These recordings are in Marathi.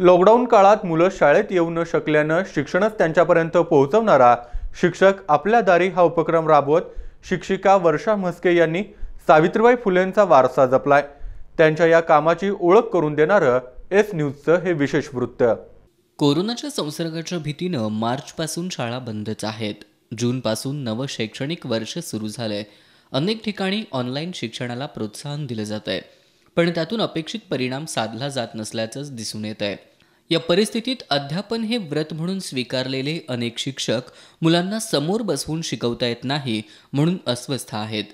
लॉकडाऊन काळात मुलं शाळेत येऊ न शकल्यानं शिक्षणच त्यांच्यापर्यंत पोहोचवणारा शिक्षक आपल्या दारी हा उपक्रम राबवत शिक्षिका वर्षा म्हस्के यांनी सावित्रीबाई फुलेंचा वारसा जपलाय त्यांच्या या कामाची ओळख करून देणारं एस न्यूजचं हे विशेष वृत्त कोरोनाच्या संसर्गाच्या भीतीनं मार्चपासून शाळा बंदच आहेत जूनपासून नवं शैक्षणिक वर्ष सुरू झालंय अनेक ठिकाणी ऑनलाईन शिक्षणाला प्रोत्साहन दिलं जात आहे पण त्यातून अपेक्षित परिणाम साधला जात नसल्याचंच दिसून येत आहे या परिस्थितीत अध्यापन हे व्रत म्हणून स्वीकारलेले अनेक शिक्षक मुलांना समोर बसवून शिकवता येत नाही म्हणून अस्वस्थ आहेत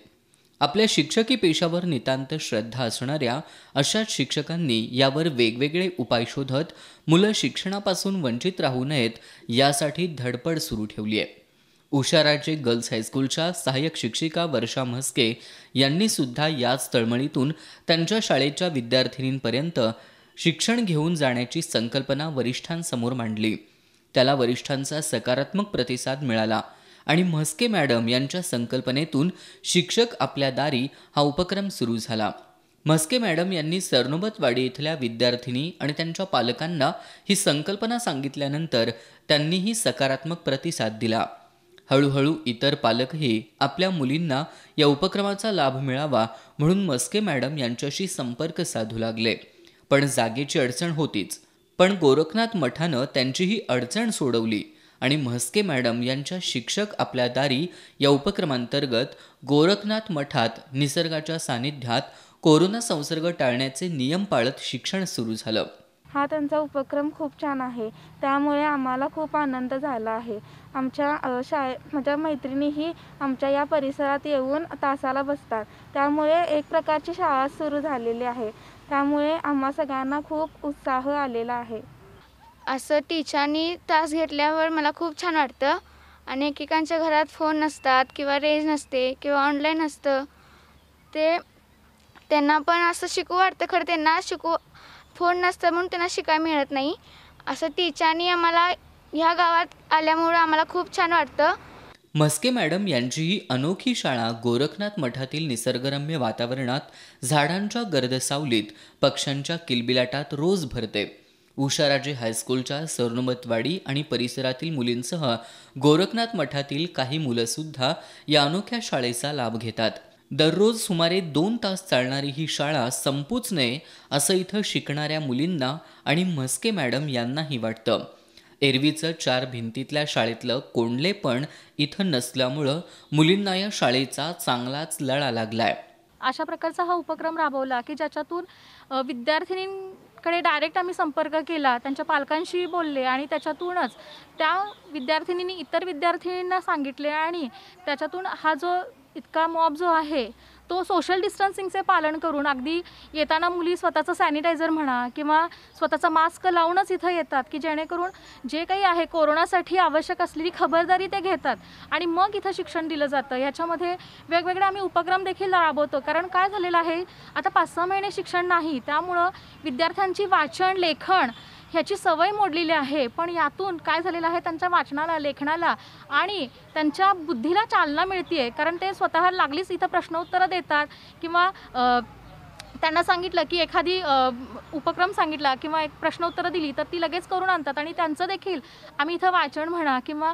आपल्या शिक्षकी पेशावर नितांत श्रद्धा असणाऱ्या अशाच शिक्षकांनी यावर वेगवेगळे उपाय शोधत मुलं शिक्षणापासून वंचित राहू नयेत यासाठी धडपड सुरू ठेवली आहे उशाराचे गर्ल्स हायस्कूलच्या सहाय्यक शिक्षिका वर्षा म्हस्के यांनी सुद्धा याच तळमळीतून त्यांच्या शाळेच्या विद्यार्थिनींपर्यंत शिक्षण घेऊन जाण्याची संकल्पना वरिष्ठांसमोर मांडली त्याला वरिष्ठांचा सकारात्मक प्रतिसाद मिळाला आणि म्हस्के मॅडम यांच्या संकल्पनेतून शिक्षक आपल्या दारी हा उपक्रम सुरू झाला म्हस्के मॅडम यांनी सरनोबतवाडी इथल्या विद्यार्थिनी आणि त्यांच्या पालकांना ही संकल्पना सांगितल्यानंतर त्यांनीही सकारात्मक प्रतिसाद दिला हळूहळू इतर पालकही आपल्या मुलींना या उपक्रमाचा लाभ मिळावा म्हणून मस्के मॅडम यांच्याशी संपर्क साधू लागले पण जागेची अडचण होतीच पण गोरखनाथ मठानं त्यांची ही अडचण सोडवली आणि म्हस्के मॅडम यांच्या शिक्षक आपल्या दारी या उपक्रमांतर्गत गोरखनाथ मठात निसर्गाच्या सानिध्यात कोरोना संसर्ग टाळण्याचे नियम पाळत शिक्षण सुरू झालं हा त्यांचा उपक्रम खूप छान आहे त्यामुळे आम्हाला खूप आनंद झाला आहे आमच्या शाळे माझ्या मैत्रिणीही आमच्या या परिसरात येऊन तासाला बसतात त्यामुळे एक प्रकारची शाळा सुरू झालेली आहे त्यामुळे आम्हा सगळ्यांना खूप उत्साह आलेला आहे असं टीचरनी तास घेतल्यावर मला खूप छान वाटतं आणि एकेकांच्या घरात फोन नसतात किंवा रेंज नसते किंवा ऑनलाईन असतं ते त्यांना पण असं शिकू वाटतं खरं त्यांना शिकू फोन नसतं म्हणून त्यांना शिकायला मिळत नाही असं तिच्याने आम्हाला ह्या गावात आल्यामुळं आम्हाला खूप छान वाटतं मस्के मॅडम यांची ही अनोखी शाळा गोरखनाथ मठातील निसर्गरम्य वातावरणात झाडांच्या गर्दसावलीत पक्ष्यांच्या किलबिलाटात रोज भरते उषाराजे हायस्कूलच्या सरनुमतवाडी आणि परिसरातील मुलींसह गोरखनाथ मठातील काही मुलंसुद्धा या अनोख्या शाळेचा लाभ घेतात दररोज सुमारे दोन तास चालणारी ही शाळा संपूच नये असं इथं शिकणाऱ्या मुलींना आणि म्हस्के मॅडम यांनाही वाटतं एरवीचं चार भिंतीतल्या शाळेतलं कोंडले पण इथं नसल्यामुळं मुलींना या शाळेचा चांगलाच लढा लागलाय अशा प्रकारचा हा उपक्रम राबवला की ज्याच्यातून विद्यार्थिनींकडे डायरेक्ट आम्ही संपर्क केला त्यांच्या पालकांशी बोलले आणि त्याच्यातूनच त्या विद्यार्थिनींनी इतर विद्यार्थिनींना सांगितले आणि त्याच्यातून हा जो इतका मॉब जो आहे तो सोशल डिस्टन्सिंगचे पालन करून अगदी येताना मुली स्वतःचं सॅनिटायझर म्हणा किंवा स्वतःचा मास्क लावूनच इथं येतात की जेणेकरून जे काही आहे कोरोनासाठी आवश्यक असलेली खबरदारी ते घेतात आणि मग इथं शिक्षण दिलं जातं ह्याच्यामध्ये वेगवेगळे आम्ही उपक्रम देखील राबवतो कारण काय झालेलं आहे आता पाच सहा महिने शिक्षण नाही त्यामुळं विद्यार्थ्यांची वाचन लेखन ह्याची सवय मोडलेली आहे पण यातून काय झालेलं आहे त्यांच्या वाचनाला लेखनाला आणि त्यांच्या बुद्धीला चालना मिळते कारण ते स्वतः लागलीच इथं प्रश्नोत्तरं देतात किंवा त्यांना सांगितलं की एखादी उपक्रम सांगितला किंवा एक प्रश्नोत्तरं दिली तर ती लगेच करून आणतात आणि त्यांचं देखील आम्ही इथं वाचन म्हणा किंवा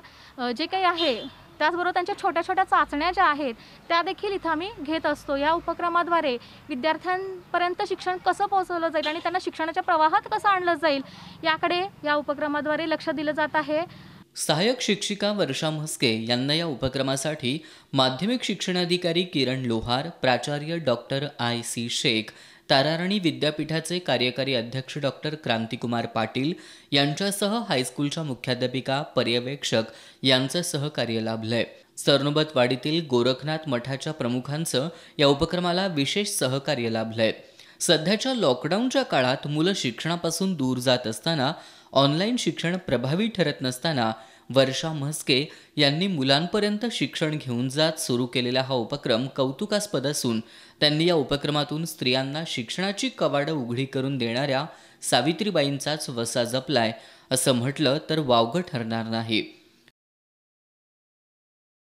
जे काही आहे त्याचबरोबर त्यांच्या छोट्या छोट्या चाचण्या ज्या आहेत त्या देखील इथं आम्ही घेत असतो या उपक्रमाद्वारे विद्यार्थ्यांपर्यंत शिक्षण कसं पोहोचवलं जाईल आणि त्यांना शिक्षणाच्या प्रवाहात कसं आणलं जाईल याकडे या उपक्रमाद्वारे लक्ष दिलं जात आहे सहाय्यक शिक्षिका वर्षा म्हस्के यांना या उपक्रमासाठी माध्यमिक शिक्षणाधिकारी किरण लोहार प्राचार्य doctor I C Shaikh Tararani विद्यापीठाचे कार्यकारी अध्यक्ष डॉक्टर क्रांतिकुमार पाटील यांच्यासह हायस्कूलच्या मुख्याध्यापिका पर्यवेक्षक यांचं सहकार्य लाभलंय सरनोबतवाडीतील गोरखनाथ मठाच्या प्रमुखांचं या उपक्रमाला विशेष सहकार्य लाभलंय सध्याच्या लॉकडाऊनच्या काळात मुलं शिक्षणापासून दूर जात असताना ऑनलाईन शिक्षण प्रभावी ठरत नसताना वर्षा म्हस्के यांनी मुलांपर्यंत शिक्षण घेऊन जात सुरू केलेला हा उपक्रम कौतुकास्पद असून त्यांनी या उपक्रमातून स्त्रियांना शिक्षणाची कवाडं उघडी करून देणाऱ्या सावित्रीबाईंचाच वसा जपलाय असं म्हटलं तर वावगं ठरणार नाही